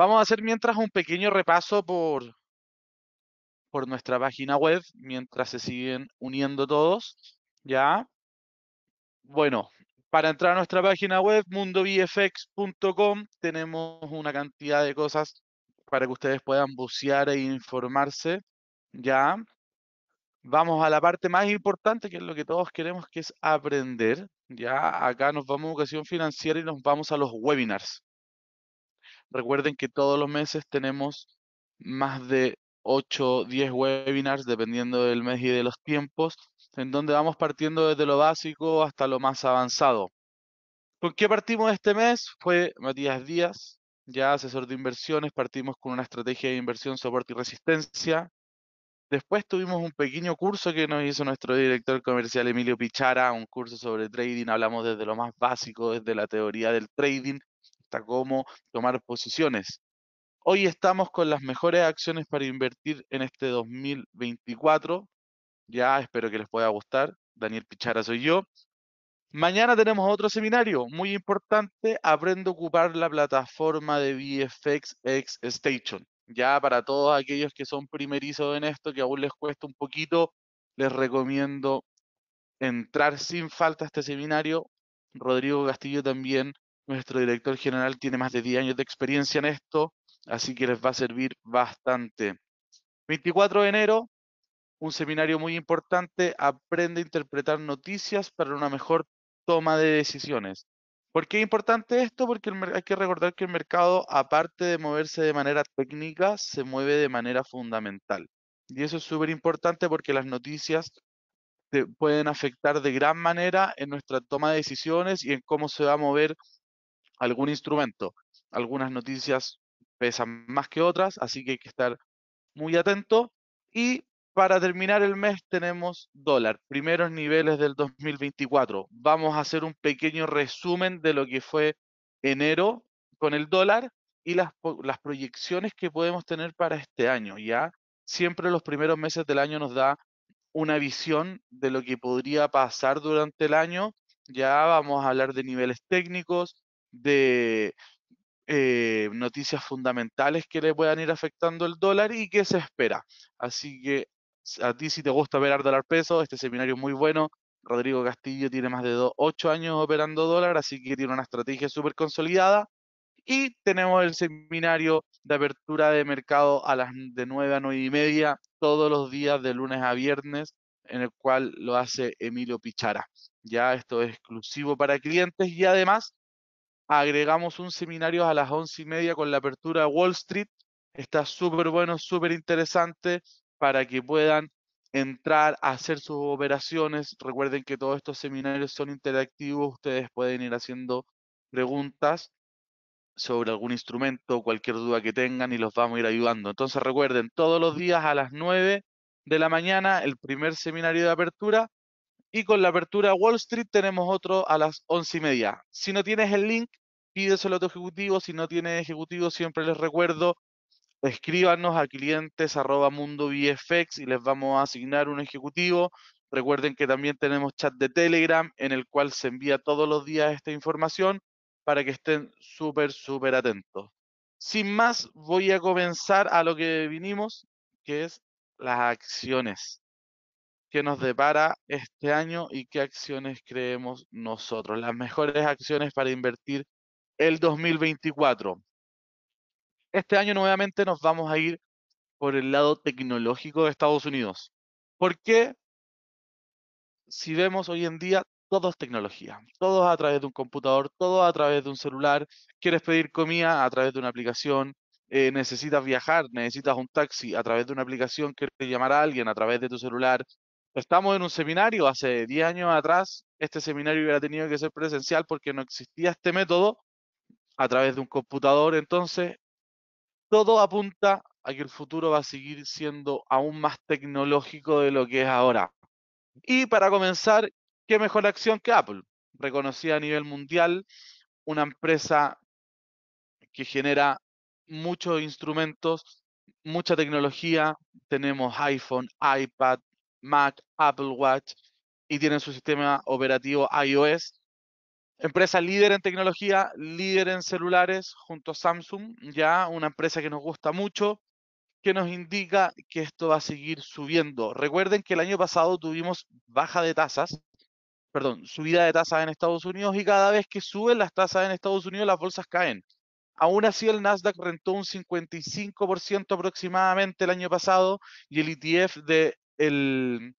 Vamos a hacer mientras un pequeño repaso por, por nuestra página web, mientras se siguen uniendo todos. ¿Ya? Bueno, para entrar a nuestra página web, mundobfx.com, tenemos una cantidad de cosas para que ustedes puedan bucear e informarse. ¿Ya? Vamos a la parte más importante, que es lo que todos queremos, que es aprender. Ya acá nos vamos a educación financiera y nos vamos a los webinars. Recuerden que todos los meses tenemos más de 8, o 10 webinars, dependiendo del mes y de los tiempos, en donde vamos partiendo desde lo básico hasta lo más avanzado. ¿Con qué partimos este mes? Fue Matías Díaz, ya asesor de inversiones, partimos con una estrategia de inversión, soporte y resistencia. Después tuvimos un pequeño curso que nos hizo nuestro director comercial Emilio Pichara, un curso sobre trading, hablamos desde lo más básico, desde la teoría del trading cómo tomar posiciones. Hoy estamos con las mejores acciones para invertir en este 2024. Ya espero que les pueda gustar. Daniel Pichara soy yo. Mañana tenemos otro seminario muy importante. Aprende a ocupar la plataforma de VFX X Station. Ya para todos aquellos que son primerizos en esto, que aún les cuesta un poquito, les recomiendo entrar sin falta a este seminario. Rodrigo Castillo también nuestro director general tiene más de 10 años de experiencia en esto, así que les va a servir bastante. 24 de enero, un seminario muy importante, aprende a interpretar noticias para una mejor toma de decisiones. ¿Por qué es importante esto? Porque hay que recordar que el mercado, aparte de moverse de manera técnica, se mueve de manera fundamental. Y eso es súper importante porque las noticias pueden afectar de gran manera en nuestra toma de decisiones y en cómo se va a mover algún instrumento. Algunas noticias pesan más que otras, así que hay que estar muy atento. Y para terminar el mes tenemos dólar, primeros niveles del 2024. Vamos a hacer un pequeño resumen de lo que fue enero con el dólar y las, las proyecciones que podemos tener para este año. Ya siempre los primeros meses del año nos da una visión de lo que podría pasar durante el año. Ya vamos a hablar de niveles técnicos, de eh, noticias fundamentales que le puedan ir afectando el dólar y qué se espera. Así que a ti si te gusta operar dólar peso, este seminario es muy bueno. Rodrigo Castillo tiene más de 8 años operando dólar, así que tiene una estrategia súper consolidada. Y tenemos el seminario de apertura de mercado a las de 9 a 9 y media, todos los días de lunes a viernes, en el cual lo hace Emilio Pichara. Ya esto es exclusivo para clientes y además agregamos un seminario a las once y media con la apertura Wall Street. Está súper bueno, súper interesante para que puedan entrar a hacer sus operaciones. Recuerden que todos estos seminarios son interactivos, ustedes pueden ir haciendo preguntas sobre algún instrumento, cualquier duda que tengan y los vamos a ir ayudando. Entonces recuerden, todos los días a las 9 de la mañana el primer seminario de apertura y con la apertura Wall Street tenemos otro a las once y media. Si no tienes el link, pídeselo a tu ejecutivo. Si no tiene ejecutivo, siempre les recuerdo, escríbanos a clientes y les vamos a asignar un ejecutivo. Recuerden que también tenemos chat de Telegram en el cual se envía todos los días esta información para que estén súper, súper atentos. Sin más, voy a comenzar a lo que vinimos, que es las acciones que nos depara este año y qué acciones creemos nosotros, las mejores acciones para invertir el 2024. Este año nuevamente nos vamos a ir por el lado tecnológico de Estados Unidos. porque Si vemos hoy en día, todo es tecnología, todo a través de un computador, todo a través de un celular. Quieres pedir comida a través de una aplicación, eh, necesitas viajar, necesitas un taxi a través de una aplicación, quieres llamar a alguien a través de tu celular. Estamos en un seminario hace 10 años atrás. Este seminario hubiera tenido que ser presencial porque no existía este método, a través de un computador. Entonces, todo apunta a que el futuro va a seguir siendo aún más tecnológico de lo que es ahora. Y para comenzar, ¿qué mejor acción que Apple? Reconocida a nivel mundial, una empresa que genera muchos instrumentos, mucha tecnología. Tenemos iPhone, iPad, Mac, Apple Watch y tienen su sistema operativo iOS Empresa líder en tecnología, líder en celulares, junto a Samsung, ya una empresa que nos gusta mucho, que nos indica que esto va a seguir subiendo. Recuerden que el año pasado tuvimos baja de tasas, perdón, subida de tasas en Estados Unidos y cada vez que suben las tasas en Estados Unidos las bolsas caen. Aún así el Nasdaq rentó un 55% aproximadamente el año pasado y el ETF del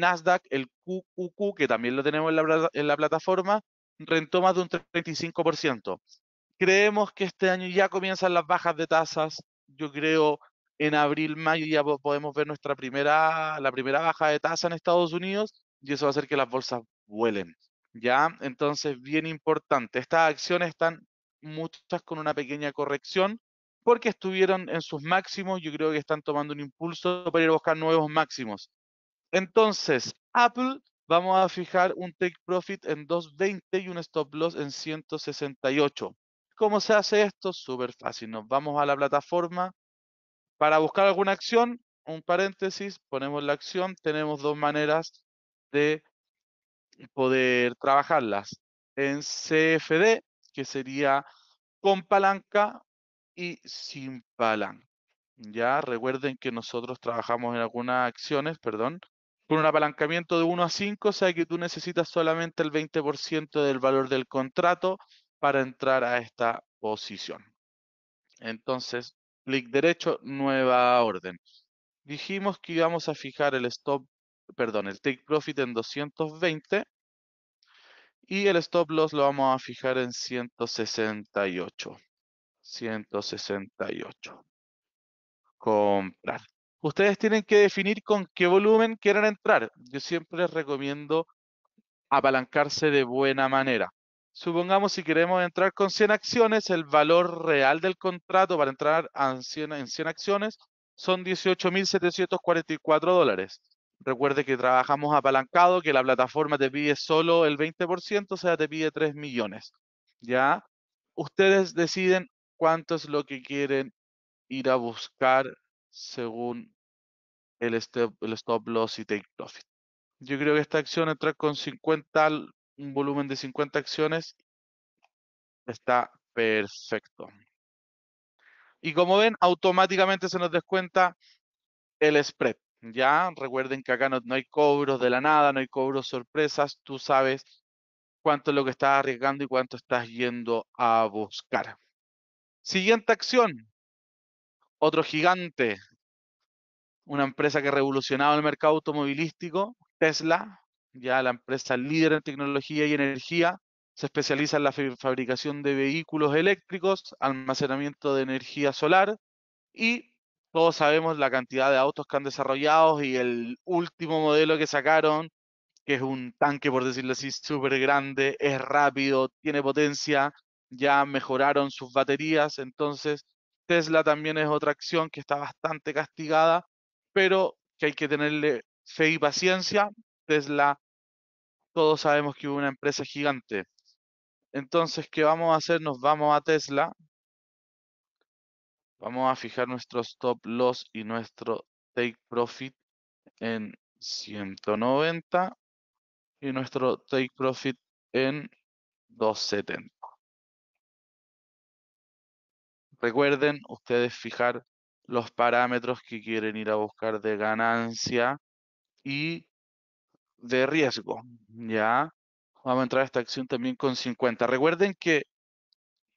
Nasdaq, el QQQ, que también lo tenemos en la plataforma, rentó más de un 35%. Creemos que este año ya comienzan las bajas de tasas. Yo creo en abril, mayo ya podemos ver nuestra primera, la primera baja de tasa en Estados Unidos y eso va a hacer que las bolsas vuelen. ¿Ya? Entonces, bien importante. Estas acciones están muchas con una pequeña corrección porque estuvieron en sus máximos. Yo creo que están tomando un impulso para ir a buscar nuevos máximos. Entonces, Apple vamos a fijar un take profit en 220 y un stop loss en 168. ¿Cómo se hace esto? Súper fácil. Nos vamos a la plataforma para buscar alguna acción, un paréntesis, ponemos la acción, tenemos dos maneras de poder trabajarlas. En CFD, que sería con palanca y sin palanca. Ya recuerden que nosotros trabajamos en algunas acciones, perdón, con un apalancamiento de 1 a 5, o sea que tú necesitas solamente el 20% del valor del contrato para entrar a esta posición. Entonces, clic derecho, nueva orden. Dijimos que íbamos a fijar el stop, perdón, el take profit en 220 y el stop loss lo vamos a fijar en 168. 168. Comprar ustedes tienen que definir con qué volumen quieren entrar. Yo siempre les recomiendo apalancarse de buena manera. Supongamos si queremos entrar con 100 acciones, el valor real del contrato para entrar en 100, acciones son 18.744 dólares. Recuerde que trabajamos apalancado, que la plataforma te pide solo el 20%, o sea, te pide 3 millones. ¿Ya? Ustedes deciden cuánto es lo que quieren ir a buscar según el, el stop loss y take profit. Yo creo que esta acción entra con 50, un volumen de 50 acciones. Está perfecto. Y como ven, automáticamente se nos descuenta el spread. Ya recuerden que acá no, no hay cobros de la nada, no hay cobros sorpresas. Tú sabes cuánto es lo que estás arriesgando y cuánto estás yendo a buscar. Siguiente acción, otro gigante, una empresa que revolucionado el mercado automovilístico, Tesla, ya la empresa líder en tecnología y energía, se especializa en la fabricación de vehículos eléctricos, almacenamiento de energía solar y todos sabemos la cantidad de autos que han desarrollado y el último modelo que sacaron, que es un tanque, por decirlo así, súper grande, es rápido, tiene potencia, ya mejoraron sus baterías, entonces Tesla también es otra acción que está bastante castigada, pero que hay que tenerle fe y paciencia. Tesla, todos sabemos que es una empresa gigante. Entonces, ¿qué vamos a hacer? Nos vamos a Tesla. Vamos a fijar nuestro stop loss y nuestro take profit en 190 y nuestro take profit en 270 recuerden ustedes fijar los parámetros que quieren ir a buscar de ganancia y de riesgo, ¿ya? Vamos a entrar a esta acción también con 50. Recuerden que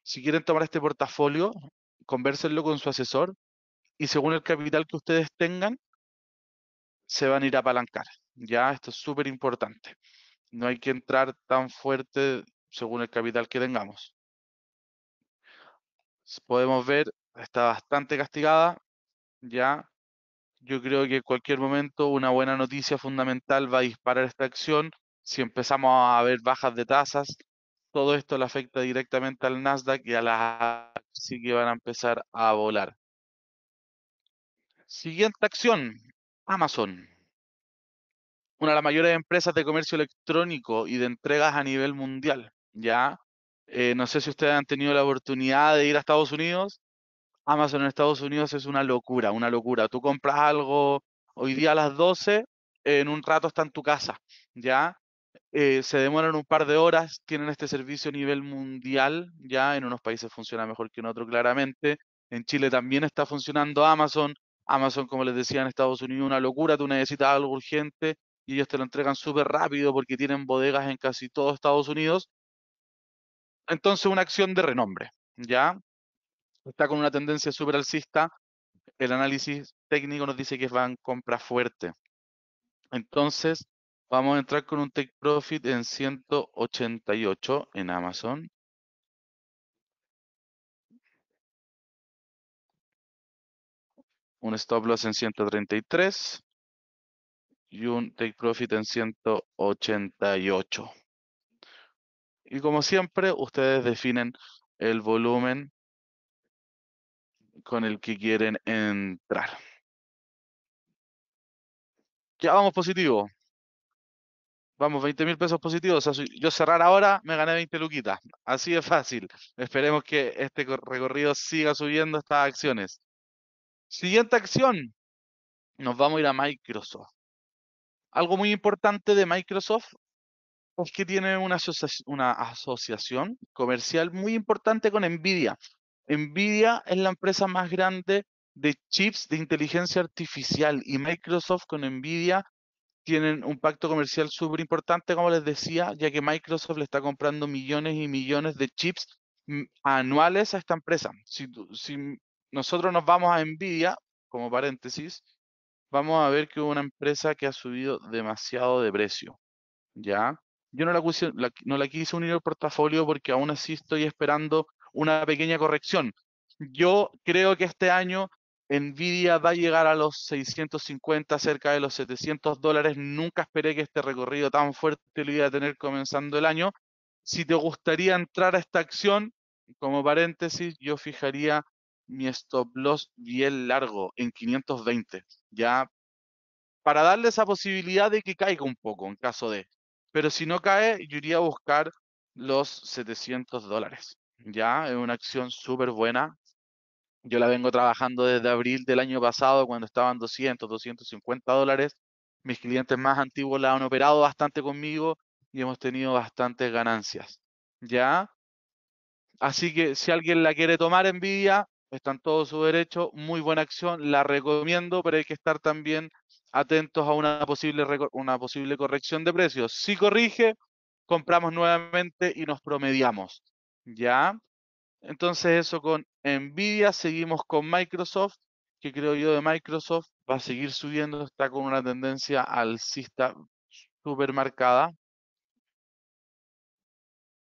si quieren tomar este portafolio, conversenlo con su asesor y según el capital que ustedes tengan, se van a ir a apalancar, ¿ya? Esto es súper importante. No hay que entrar tan fuerte según el capital que tengamos podemos ver, está bastante castigada, ya. Yo creo que en cualquier momento una buena noticia fundamental va a disparar esta acción. Si empezamos a ver bajas de tasas, todo esto le afecta directamente al Nasdaq y a las sí que van a empezar a volar. Siguiente acción, Amazon. Una de las mayores empresas de comercio electrónico y de entregas a nivel mundial, ya eh, no sé si ustedes han tenido la oportunidad de ir a Estados Unidos. Amazon en Estados Unidos es una locura, una locura. Tú compras algo hoy día a las 12, en un rato está en tu casa, ¿ya? Eh, se demoran un par de horas, tienen este servicio a nivel mundial, ya en unos países funciona mejor que en otros claramente, en Chile también está funcionando Amazon, Amazon como les decía en Estados Unidos una locura, tú necesitas algo urgente y ellos te lo entregan súper rápido porque tienen bodegas en casi todos Estados Unidos entonces una acción de renombre, ¿ya? Está con una tendencia super alcista, el análisis técnico nos dice que van compra fuerte. Entonces, vamos a entrar con un take profit en 188 en Amazon. Un stop loss en 133 y un take profit en 188. Y como siempre, ustedes definen el volumen con el que quieren entrar. Ya vamos positivo. Vamos, 20 mil pesos positivos. yo cerrar ahora, me gané 20 luquitas. Así de fácil. Esperemos que este recorrido siga subiendo estas acciones. Siguiente acción. Nos vamos a ir a Microsoft. Algo muy importante de Microsoft es que tiene una, asociación comercial muy importante con Nvidia. Nvidia es la empresa más grande de chips de inteligencia artificial y Microsoft con Nvidia tienen un pacto comercial súper importante, como les decía, ya que Microsoft le está comprando millones y millones de chips mm, anuales a esta empresa. Si, nosotros nos vamos a Nvidia, como paréntesis, vamos a ver que es una empresa que ha subido demasiado de precio, ¿ya? Yo no la, quise, unir al portafolio porque aún así estoy esperando una pequeña corrección. Yo creo que este año Nvidia va a llegar a los 650, cerca de los 700 dólares. Nunca esperé que este recorrido tan fuerte lo iba a tener comenzando el año. Si te gustaría entrar a esta acción, como paréntesis, yo fijaría mi stop loss bien largo en 520, ya para darle esa posibilidad de que caiga un poco en caso de. Pero si no cae, yo iría a buscar los 700 dólares. Ya, es una acción súper buena. Yo la vengo trabajando desde abril del año pasado, cuando estaban 200, 250 dólares. Mis clientes más antiguos la han operado bastante conmigo y hemos tenido bastantes ganancias. ¿Ya? Así que si alguien la quiere tomar en están todos su derecho. Muy buena acción, la recomiendo, pero hay que estar también atentos a una posible, una posible corrección de precios. Si corrige, compramos nuevamente y nos promediamos. ¿Ya? Entonces eso con Nvidia, seguimos con Microsoft, que creo yo de Microsoft va a seguir subiendo, está con una tendencia alcista super marcada.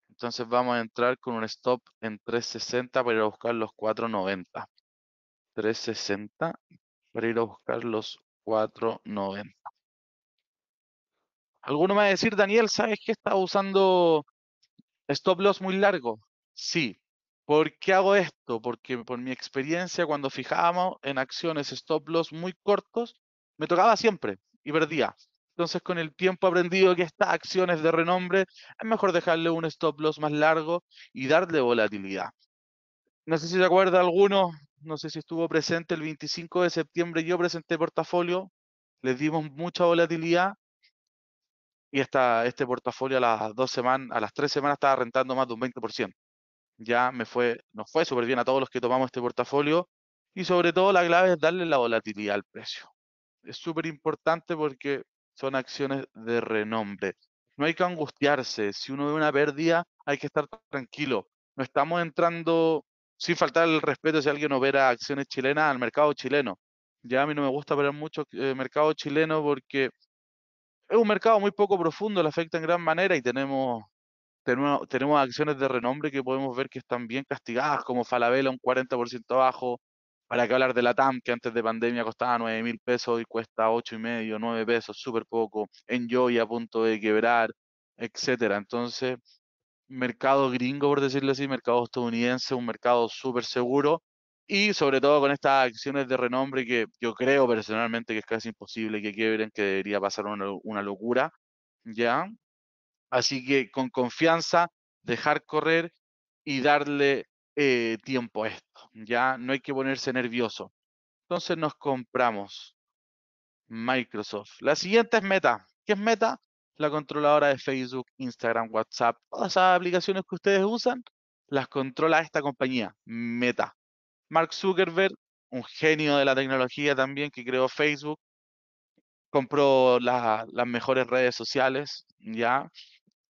Entonces vamos a entrar con un stop en 360 para ir a buscar los 490. 360 para ir a buscar los 4.90. Alguno me va a decir, Daniel, ¿sabes que está usando stop loss muy largo? Sí. ¿Por qué hago esto? Porque por mi experiencia, cuando fijábamos en acciones stop loss muy cortos, me tocaba siempre y perdía. Entonces, con el tiempo aprendido que estas acciones de renombre, es mejor dejarle un stop loss más largo y darle volatilidad. No sé si se acuerda alguno, no sé si estuvo presente el 25 de septiembre, yo presenté portafolio, les dimos mucha volatilidad y esta, este portafolio a las dos semanas, a las tres semanas estaba rentando más de un 20%. Ya me fue, nos fue súper bien a todos los que tomamos este portafolio y sobre todo la clave es darle la volatilidad al precio. Es súper importante porque son acciones de renombre. No hay que angustiarse. Si uno ve una pérdida, hay que estar tranquilo. No estamos entrando sin faltar el respeto si alguien opera acciones chilenas al mercado chileno. Ya a mí no me gusta ver mucho el eh, mercado chileno porque es un mercado muy poco profundo, le afecta en gran manera y tenemos, tenemos, acciones de renombre que podemos ver que están bien castigadas, como Falabella un 40% abajo, para qué hablar de la TAM, que antes de pandemia costaba 9 mil pesos y cuesta ocho y medio, 9 pesos, súper poco, en Joy a punto de quebrar, etcétera. Entonces, mercado gringo, por decirlo así, mercado estadounidense, un mercado súper seguro y sobre todo con estas acciones de renombre que yo creo personalmente que es casi imposible que quiebren, que debería pasar una, locura, ¿ya? Así que con confianza, dejar correr y darle eh, tiempo a esto, ¿ya? No hay que ponerse nervioso. Entonces nos compramos Microsoft. La siguiente es Meta. ¿Qué es Meta? la controladora de Facebook, Instagram, WhatsApp, todas esas aplicaciones que ustedes usan, las controla esta compañía, Meta. Mark Zuckerberg, un genio de la tecnología también que creó Facebook, compró las mejores redes sociales, ¿ya?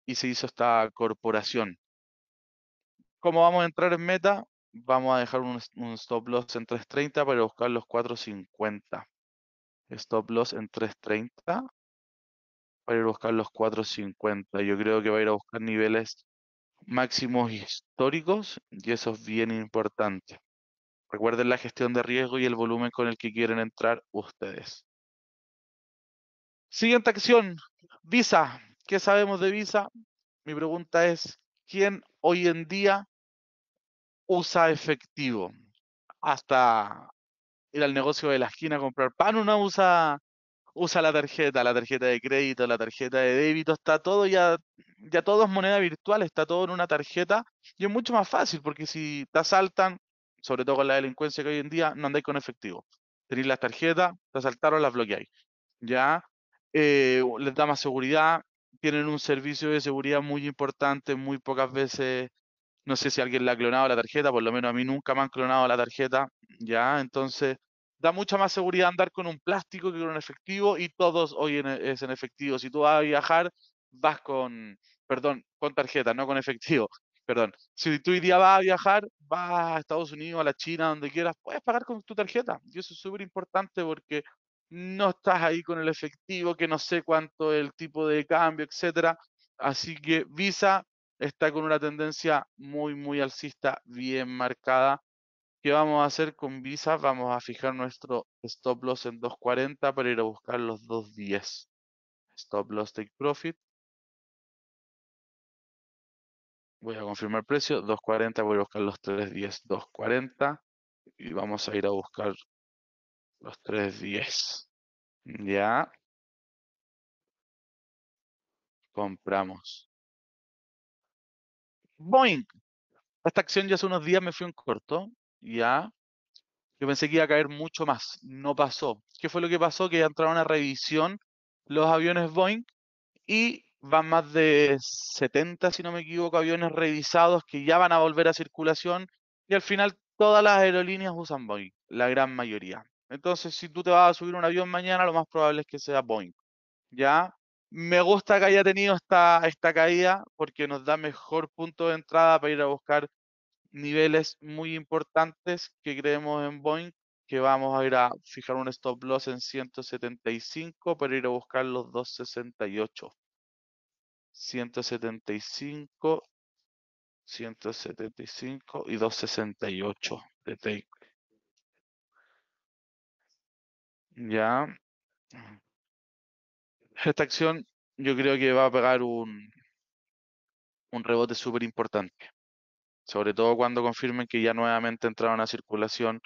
Y se hizo esta corporación. ¿Cómo vamos a entrar en Meta? Vamos a dejar un stop loss en 3.30 para buscar los 4.50. Stop loss en 3.30 para ir a buscar los 450. Yo creo que va a ir a buscar niveles máximos históricos y eso es bien importante. Recuerden la gestión de riesgo y el volumen con el que quieren entrar ustedes. Siguiente acción, Visa. ¿Qué sabemos de Visa? Mi pregunta es, ¿quién hoy en día usa efectivo? Hasta ir al negocio de la esquina a comprar pan, uno usa usa la tarjeta, la tarjeta de crédito, la tarjeta de débito, está todo ya, ya todo es moneda virtual, está todo en una tarjeta y es mucho más fácil porque si te asaltan, sobre todo con la delincuencia que hoy en día, no andáis con efectivo. Tenéis las tarjetas, te asaltaron, las bloqueáis. Ya eh, les da más seguridad, tienen un servicio de seguridad muy importante, muy pocas veces, no sé si alguien le ha clonado la tarjeta, por lo menos a mí nunca me han clonado la tarjeta, ya, entonces da mucha más seguridad andar con un plástico que con un efectivo y todos hoy es en efectivo. Si tú vas a viajar, vas con, perdón, con tarjeta, no con efectivo. Perdón, si tú hoy día vas a viajar, vas a Estados Unidos, a la China, donde quieras, puedes pagar con tu tarjeta. Y eso es súper importante porque no estás ahí con el efectivo, que no sé cuánto el tipo de cambio, etc. Así que Visa está con una tendencia muy, muy alcista, bien marcada ¿Qué vamos a hacer con Visa? Vamos a fijar nuestro stop loss en 2.40 para ir a buscar los 2.10. Stop loss, take profit. Voy a confirmar el precio. 2.40, voy a buscar los 3.10. 2.40 y vamos a ir a buscar los 3.10. Ya. Compramos. Boing. Esta acción ya hace unos días me fui un corto. ¿ya? Yo pensé que iba a caer mucho más, no pasó. ¿Qué fue lo que pasó? Que entraron a revisión los aviones Boeing y van más de 70, si no me equivoco, aviones revisados que ya van a volver a circulación y al final todas las aerolíneas usan Boeing, la gran mayoría. Entonces, si tú te vas a subir un avión mañana, lo más probable es que sea Boeing. ¿Ya? Me gusta que haya tenido esta, esta caída porque nos da mejor punto de entrada para ir a buscar niveles muy importantes que creemos en Boeing que vamos a ir a fijar un stop loss en 175 para ir a buscar los 268. 175, 175 y 268 de take. Ya. Esta acción yo creo que va a pegar un, un rebote súper importante sobre todo cuando confirmen que ya nuevamente entraron a circulación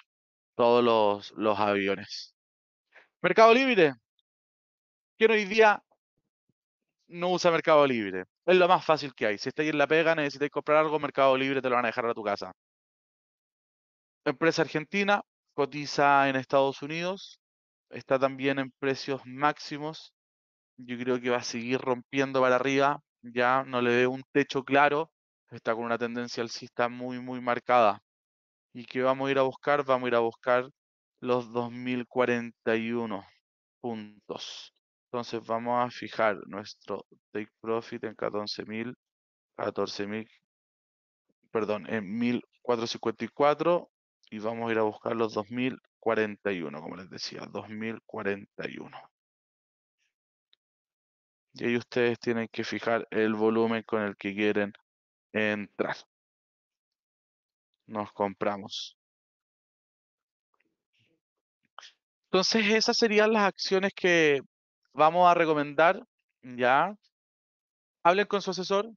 todos los, aviones. Mercado Libre. ¿Quién hoy día no usa Mercado Libre? Es lo más fácil que hay. Si estáis en la pega, necesitáis comprar algo, Mercado Libre te lo van a dejar a tu casa. Empresa argentina, cotiza en Estados Unidos, está también en precios máximos. Yo creo que va a seguir rompiendo para arriba. Ya no le veo un techo claro está con una tendencia alcista muy, muy marcada. ¿Y qué vamos a ir a buscar? Vamos a ir a buscar los 2041 puntos. Entonces vamos a fijar nuestro take profit en 14.000, 14.000, perdón, en 1.454 y vamos a ir a buscar los 2.041, como les decía, 2.041. Y ahí ustedes tienen que fijar el volumen con el que quieren Entrar. Nos compramos. Entonces, esas serían las acciones que vamos a recomendar. Ya. Hablen con su asesor.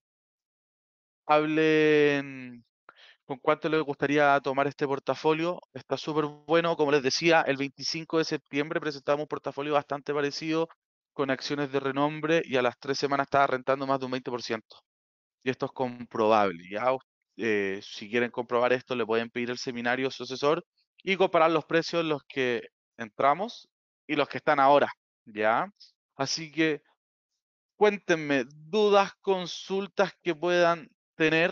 Hablen con cuánto le gustaría tomar este portafolio. Está súper bueno. Como les decía, el 25 de septiembre presentamos un portafolio bastante parecido con acciones de renombre y a las tres semanas estaba rentando más de un 20% y esto es comprobable. Ya, eh, si quieren comprobar esto, le pueden pedir el seminario a su asesor y comparar los precios los que entramos y los que están ahora, ¿ya? Así que cuéntenme dudas, consultas que puedan tener.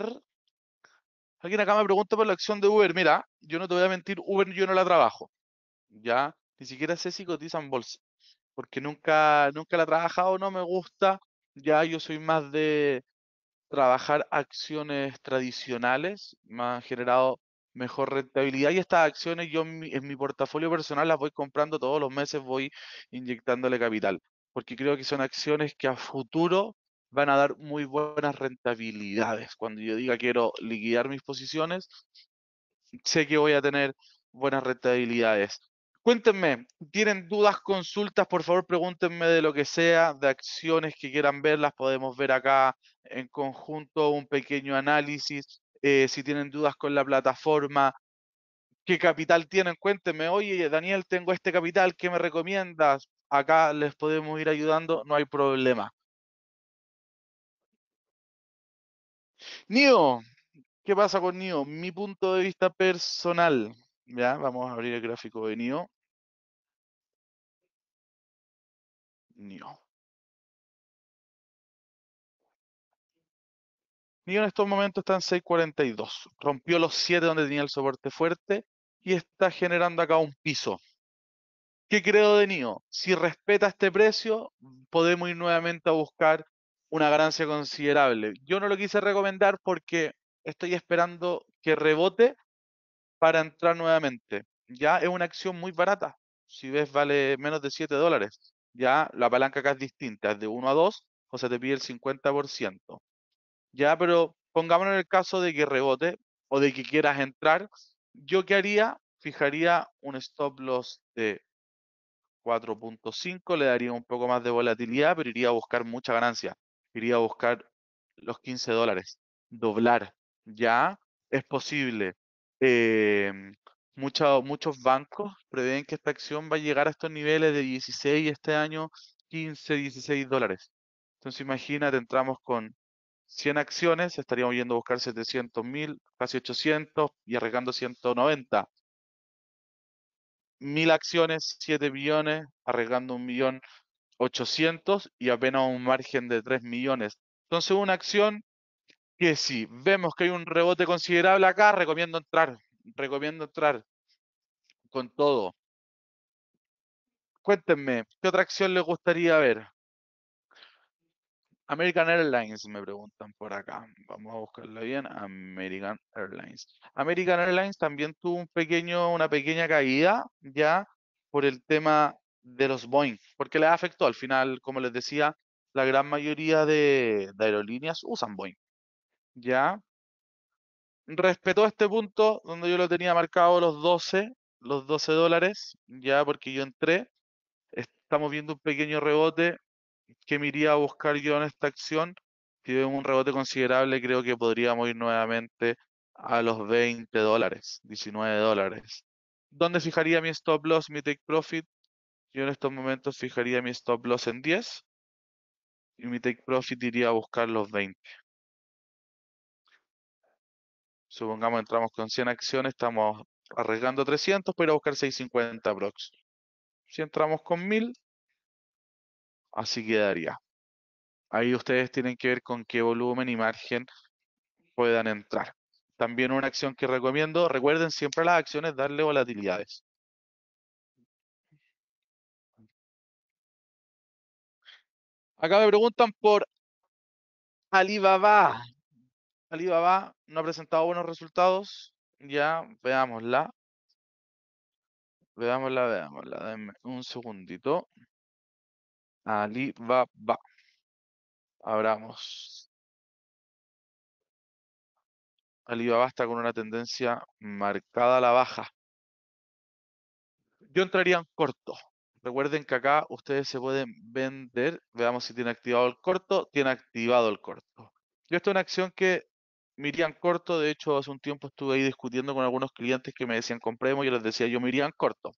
Alguien acá me pregunta por la acción de Uber. Mira, yo no te voy a mentir, Uber yo no la trabajo, ¿ya? Ni siquiera sé si cotizan bolsa, porque nunca, nunca la he trabajado, no me gusta, ya yo soy más de, trabajar acciones tradicionales, me han generado mejor rentabilidad y estas acciones yo en mi, en mi, portafolio personal las voy comprando todos los meses, voy inyectándole capital, porque creo que son acciones que a futuro van a dar muy buenas rentabilidades. Cuando yo diga quiero liquidar mis posiciones, sé que voy a tener buenas rentabilidades. Cuéntenme, tienen dudas, consultas, por favor pregúntenme de lo que sea, de acciones que quieran ver, las podemos ver acá en conjunto, un pequeño análisis. Eh, si tienen dudas con la plataforma, qué capital tienen, cuéntenme, oye Daniel, tengo este capital, ¿qué me recomiendas? Acá les podemos ir ayudando, no hay problema. Nio, ¿qué pasa con Nio? Mi punto de vista personal. Ya, vamos a abrir el gráfico de NIO. NIO. NIO en estos momentos está en 6.42. Rompió los 7 donde tenía el soporte fuerte y está generando acá un piso. ¿Qué creo de NIO? Si respeta este precio, podemos ir nuevamente a buscar una ganancia considerable. Yo no lo quise recomendar porque estoy esperando que rebote para entrar nuevamente. Ya es una acción muy barata. Si ves, vale menos de 7 dólares. Ya la palanca acá es distinta, es de 1 a 2, o sea, te pide el 50%. Ya, pero pongámonos en el caso de que rebote o de que quieras entrar. Yo qué haría? Fijaría un stop loss de 4.5, le daría un poco más de volatilidad, pero iría a buscar mucha ganancia. Iría a buscar los 15 dólares. Doblar. Ya es posible. Eh, muchos bancos prevén que esta acción va a llegar a estos niveles de 16 este año, 15, 16 dólares. Entonces imagínate, entramos con 100 acciones, estaríamos yendo a buscar 700 mil, casi 800 y arriesgando 190. Mil acciones, 7 billones, arriesgando un millón 800 y apenas un margen de 3 millones. Entonces una acción que si vemos que hay un rebote considerable acá, recomiendo entrar, recomiendo entrar con todo. Cuéntenme, ¿qué otra acción les gustaría ver? American Airlines, me preguntan por acá. Vamos a buscarla bien. American Airlines. American Airlines también tuvo un pequeño, una pequeña caída ya por el tema de los Boeing, porque les afectó. Al final, como les decía, la gran mayoría de, de aerolíneas usan Boeing. ¿Ya? Respetó este punto donde yo lo tenía marcado los 12, los 12 dólares, ya porque yo entré. Estamos viendo un pequeño rebote que me iría a buscar yo en esta acción. Si un rebote considerable, creo que podríamos ir nuevamente a los 20 dólares, 19 dólares. ¿Dónde fijaría mi stop loss, mi take profit? Yo en estos momentos fijaría mi stop loss en 10 y mi take profit iría a buscar los 20. Supongamos entramos con 100 acciones, estamos arriesgando 300 para ir a buscar 650 prox. Si entramos con 1000, así quedaría. Ahí ustedes tienen que ver con qué volumen y margen puedan entrar. También una acción que recomiendo, recuerden siempre las acciones darle volatilidades. Acá me preguntan por Alibaba. Alibaba ah, no ha presentado buenos resultados. Ya, veámosla. Veámosla, veámosla. Denme un segundito. Alibaba. Abramos. Alibaba está con una tendencia marcada a la baja. Yo entraría en corto. Recuerden que acá ustedes se pueden vender. Veamos si tiene activado el corto. Tiene activado el corto. Yo estoy es acción que Mirían corto. De hecho, hace un tiempo estuve ahí discutiendo con algunos clientes que me decían compremos. Yo les decía, yo me corto.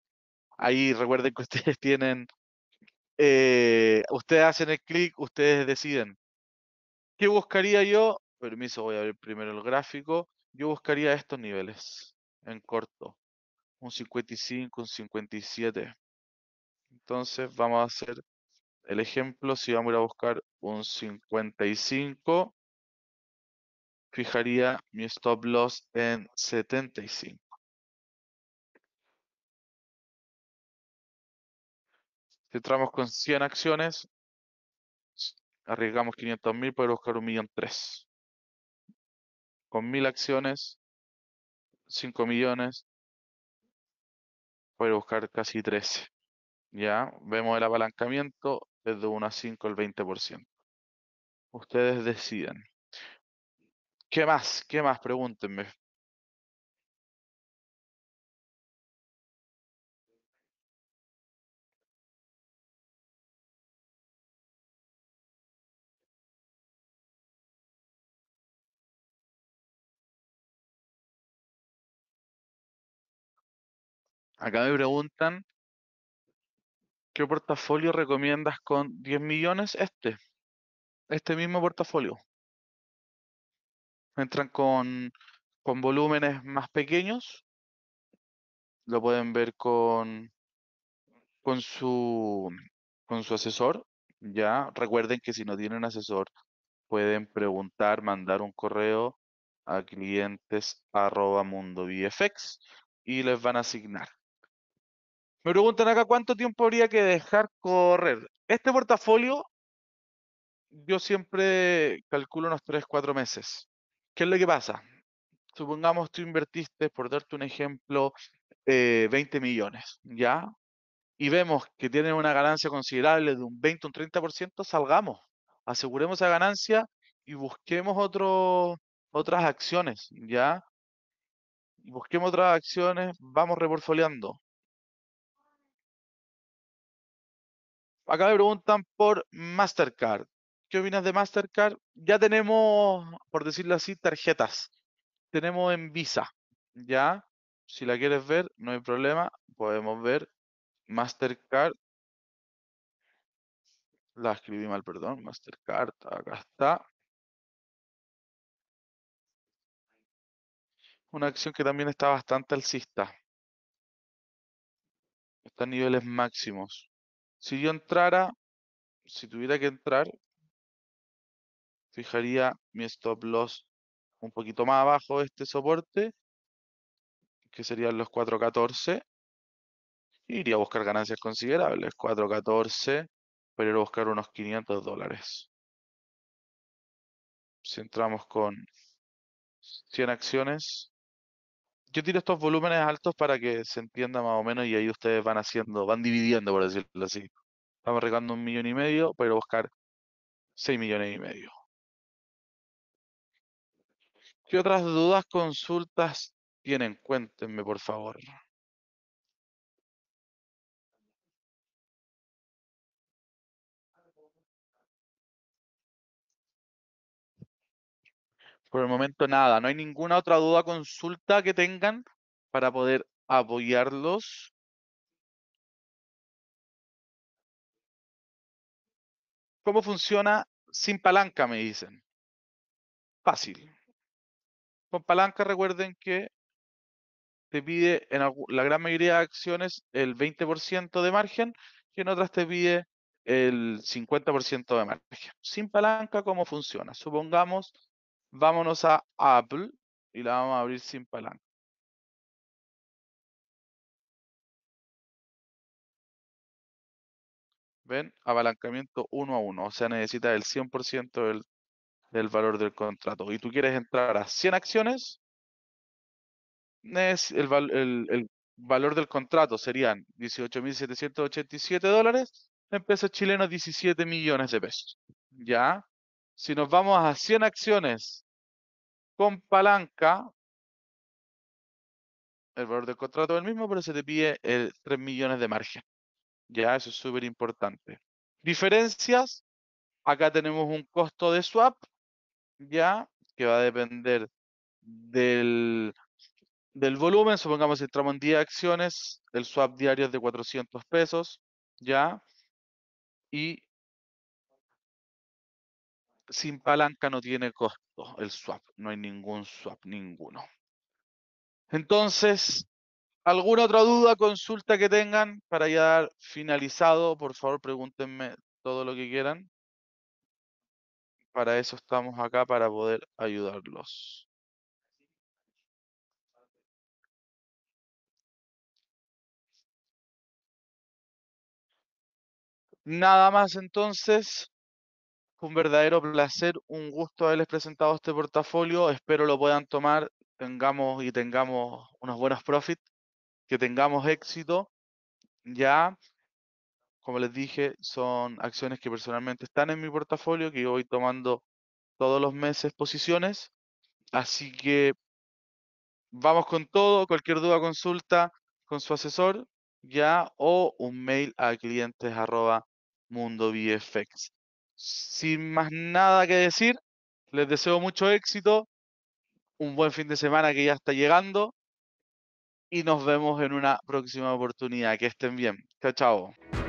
Ahí recuerden que ustedes tienen, eh, ustedes hacen el clic, ustedes deciden. ¿Qué buscaría yo? Permiso, voy a ver primero el gráfico. Yo buscaría estos niveles en corto. Un 55, un 57. Entonces vamos a hacer el ejemplo. Si vamos a ir a buscar un 55, fijaría mi stop loss en 75. Si entramos con 100 acciones, arriesgamos 500 mil para buscar un millón tres. Con 1000 acciones, 5 millones, para buscar casi 13. Ya vemos el apalancamiento desde 1 a 5, al 20%. Ustedes deciden. ¿Qué más? ¿Qué más? Pregúntenme. Acá me preguntan, ¿qué portafolio recomiendas con 10 millones? Este, este mismo portafolio entran con, volúmenes más pequeños. Lo pueden ver con, con, su, con su asesor. Ya recuerden que si no tienen asesor, pueden preguntar, mandar un correo a clientes arroba mundo y les van a asignar. Me preguntan acá cuánto tiempo habría que dejar correr. Este portafolio yo siempre calculo unos 3, 4 meses. ¿Qué es lo que pasa? Supongamos tú invertiste, por darte un ejemplo, 20 eh, millones, ¿ya? Y vemos que tienen una ganancia considerable de un 20, un 30%, salgamos, aseguremos esa ganancia y busquemos otras acciones, ¿ya? Y busquemos otras acciones, vamos reportfoleando. Acá me preguntan por Mastercard. ¿Qué opinas de Mastercard? Ya tenemos, por decirlo así, tarjetas. Tenemos en Visa, ¿ya? Si la quieres ver, no hay problema. Podemos ver Mastercard. La escribí mal, perdón. Mastercard, acá está. Una acción que también está bastante alcista. Está a niveles máximos. Si yo entrara, si tuviera que entrar, fijaría mi stop loss un poquito más abajo de este soporte, que serían los 4.14. y iría a buscar ganancias considerables, 4.14, pero ir a buscar unos 500 dólares. Si entramos con 100 acciones, yo tiro estos volúmenes altos para que se entienda más o menos y ahí ustedes van haciendo, van dividiendo, por decirlo así. Estamos regando un millón y medio para ir a buscar 6 millones y medio. ¿Qué otras dudas, consultas tienen? Cuéntenme, por favor. Por el momento nada, no hay ninguna otra duda, consulta que tengan para poder apoyarlos. ¿Cómo funciona sin palanca? Me dicen. Fácil. Con palanca recuerden que te pide en la gran mayoría de acciones el 20% de margen y en otras te pide el 50% de margen. Sin palanca, ¿cómo funciona? Supongamos, vámonos a Apple y la vamos a abrir sin palanca. ¿Ven? Abalancamiento 1 a 1, o sea, necesita el 100% del del valor del contrato y tú quieres entrar a 100 acciones, es el, valor del contrato serían 18.787 dólares, en pesos chilenos 17 millones de pesos. ¿Ya? Si nos vamos a 100 acciones con palanca, el valor del contrato es el mismo, pero se te pide el 3 millones de margen. Ya, eso es súper importante. Diferencias, acá tenemos un costo de swap ¿ya? Que va a depender del, del volumen. Supongamos si entramos en 10 acciones, el swap diario es de 400 pesos, ¿ya? Y sin palanca no tiene costo el swap, no hay ningún swap, ninguno. Entonces, ¿alguna otra duda, consulta que tengan para ya finalizado? Por favor, pregúntenme todo lo que quieran. Para eso estamos acá, para poder ayudarlos. Nada más entonces, un verdadero placer, un gusto haberles presentado este portafolio, espero lo puedan tomar, tengamos y tengamos unos buenos profits, que tengamos éxito, ya como les dije, son acciones que personalmente están en mi portafolio, que voy tomando todos los meses posiciones. Así que vamos con todo. Cualquier duda, consulta con su asesor ya o un mail a clientes Sin más nada que decir, les deseo mucho éxito, un buen fin de semana que ya está llegando y nos vemos en una próxima oportunidad. Que estén bien. Chao, chao.